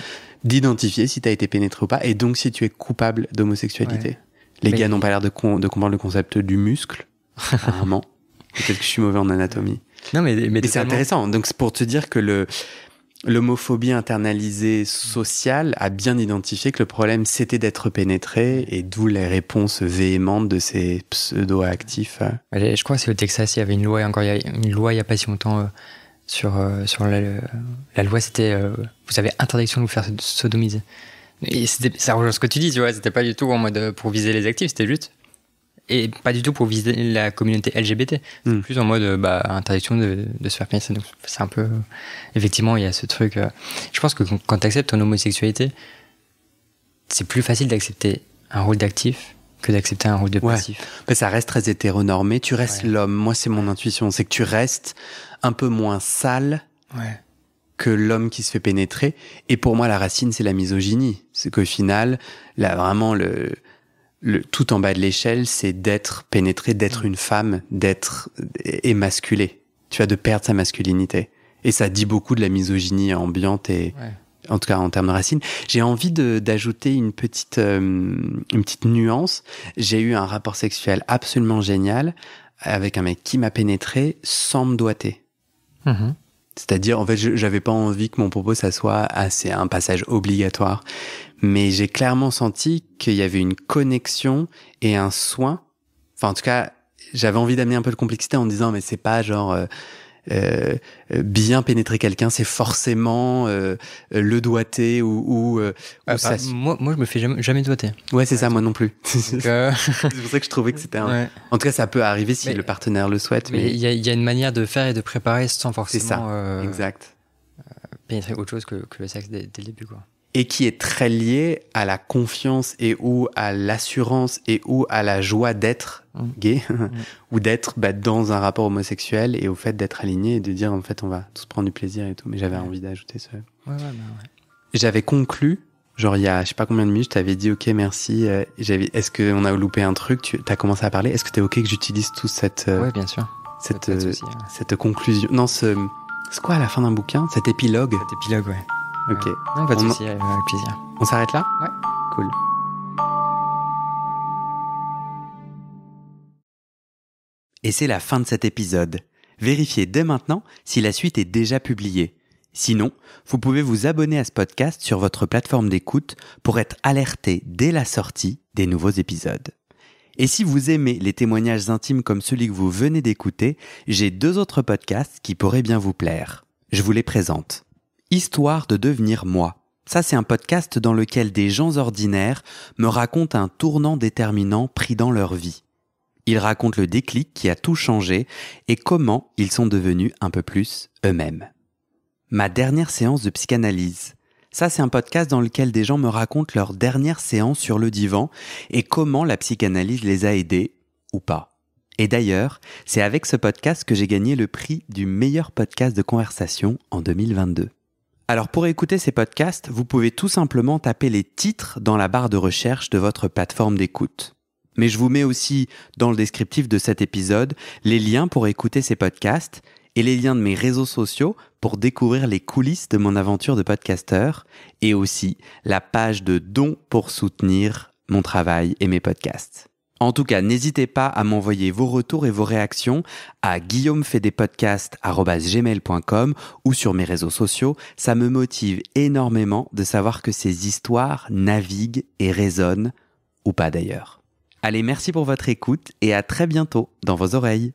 A: d'identifier si tu as été pénétré ou pas, et donc si tu es coupable d'homosexualité. Les gars n'ont pas l'air de, comprendre le concept du muscle, [LAUGHS] apparemment. Peut-être que je suis mauvais en anatomie. Non, mais, mais, c'est intéressant. Donc, c'est pour te dire que le, l'homophobie internalisée sociale a bien identifié que le problème,
B: c'était d'être pénétré, et d'où les réponses véhémentes de ces pseudo-actifs. Je crois que c'est au Texas, il y avait une loi, encore il y a, une loi il n'y a pas si longtemps, euh, sur, euh, sur la, la loi, c'était euh, vous avez interdiction de vous faire sodomiser. Et ça rejoint ce que tu dis, tu vois, c'était pas du tout en mode euh, pour viser les actifs, c'était juste. Et pas du tout pour viser la communauté LGBT. Hmm. plus en mode bah, interdiction de, se faire pénétrer Donc c'est un peu. effectivement, il y a ce truc. je pense que quand tu acceptes ton homosexualité, c'est plus facile d'accepter un rôle d'actif que d'accepter un rôle de passif. Mais ça reste très
A: hétéronormé. Tu restes l'homme. Moi, c'est mon intuition. C'est que tu restes un peu moins sale que l'homme qui se fait pénétrer. Et pour moi, la racine, c'est la misogynie. C'est qu'au final, là, vraiment, le, tout en bas de l'échelle, c'est d'être pénétré, d'être mm. une femme, d'être émasculé. Tu as de perdre sa masculinité. Et ça dit beaucoup de la misogynie ambiante et, en tout cas en termes de racine. J'ai envie d'ajouter une petite euh, une petite nuance. J'ai eu un rapport sexuel absolument génial avec un mec qui m'a pénétré sans me doiter. Mhm. C'est-à-dire, en fait, j'avais pas envie que mon propos, ça soit assez un passage obligatoire. Mais j'ai clairement senti qu'il y avait une connexion et un soin. Enfin, en tout cas, j'avais envie d'amener un peu de complexité en disant, mais c'est pas genre, euh, euh, bien pénétrer quelqu'un, c'est forcément euh, le doiter ou, euh, ah,
B: moi, moi, je me fais jamais, jamais Ouais, c'est ça, moi non plus. [LAUGHS] c'est pour ça que je trouvais que c'était. Un...
A: En tout cas, ça peut arriver si le partenaire le souhaite. Mais il y,
B: a une manière de faire et de préparer sans forcément. C'est ça. exact. Pénétrer autre chose que, le sexe dès, dès le début, quoi
A: et qui est très lié à la confiance et ou à l'assurance et ou à la joie d'être mm. gay [LAUGHS] mm. ou d'être bah, dans un rapport homosexuel et au fait d'être aligné et de dire en fait on va tous prendre du plaisir et tout. Mais j'avais envie d'ajouter ça. Bah, j'avais conclu, genre il y a je sais pas combien de minutes, je t'avais dit ok merci. Euh, est-ce qu'on a loupé un truc Tu as commencé à parler. Est-ce que t'es ok que j'utilise tout cette euh, bien sûr. Cette, euh, cette conclusion. Non, ce c'est quoi à la fin d'un
B: bouquin Cet épilogue. épilogue, ouais. Ok. avec plaisir. On s'arrête là Ouais. Cool.
A: Et c'est la fin de cet épisode. Vérifiez dès maintenant si la suite est déjà publiée. Sinon, vous pouvez vous abonner à ce podcast sur votre plateforme d'écoute pour être alerté dès la sortie des nouveaux épisodes. Et si vous aimez les témoignages intimes comme celui que vous venez d'écouter, j'ai deux autres podcasts qui pourraient bien vous plaire. Je vous les présente. Histoire de devenir moi. Ça, c'est un podcast dans lequel des gens ordinaires me racontent un tournant déterminant pris dans leur vie. Ils racontent le déclic qui a tout changé et comment ils sont devenus un peu plus eux-mêmes. Ma dernière séance de psychanalyse. Ça, c'est un podcast dans lequel des gens me racontent leur dernière séance sur le divan et comment la psychanalyse les a aidés ou pas. Et d'ailleurs, c'est avec ce podcast que j'ai gagné le prix du meilleur podcast de conversation en 2022. Alors pour écouter ces podcasts, vous pouvez tout simplement taper les titres dans la barre de recherche de votre plateforme d'écoute. Mais je vous mets aussi dans le descriptif de cet épisode les liens pour écouter ces podcasts et les liens de mes réseaux sociaux pour découvrir les coulisses de mon aventure de podcasteur et aussi la page de dons pour soutenir mon travail et mes podcasts. En tout cas, n'hésitez pas à m'envoyer vos retours et vos réactions à guillaumefedepodcast.com ou sur mes réseaux sociaux. Ça me motive énormément de savoir que ces histoires naviguent et résonnent, ou pas d'ailleurs. Allez, merci pour votre écoute et à très bientôt dans vos oreilles.